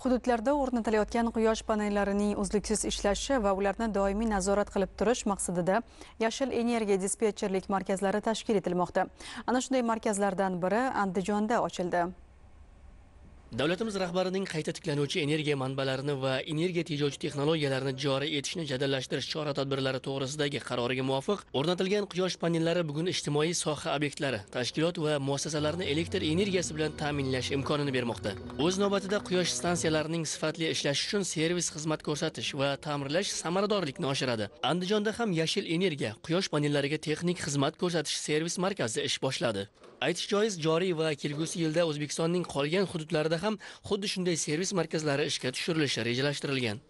hududlarda o'rnatilayotgan quyosh panellarining uzluksiz ishlashi va ularni doimiy nazorat qilib turish maqsadida yashil energiya dispetcherlik markazlari tashkil etilmoqda ana shunday markazlardan biri andijonda ochildi davlatimiz rahbarining qayta tiklanuvchi energiya manbalarini va energiya tejovchi texnologiyalarni joriy etishni jadallashtirish chora tadbirlari to'g'risidagi qaroriga muvofiq o'rnatilgan quyosh panellari bugun ijtimoiy soha obyektlari tashkilot va muassasalarni elektr energiyasi bilan ta'minlash imkonini bermoqda o'z navbatida quyosh stansiyalarining sifatli ishlashi uchun servis xizmat ko'rsatish va ta'mirlash samaradorlikni oshiradi andijonda ham yashil energiya quyosh panellariga texnik xizmat ko'rsatish servis markazi ish boshladi aytish joiz joriy va kelgusi yilda o'zbekistonning qolgan hududlarida ham xuddi shunday servis markazlari ishga tushirilishi rejalashtirilgan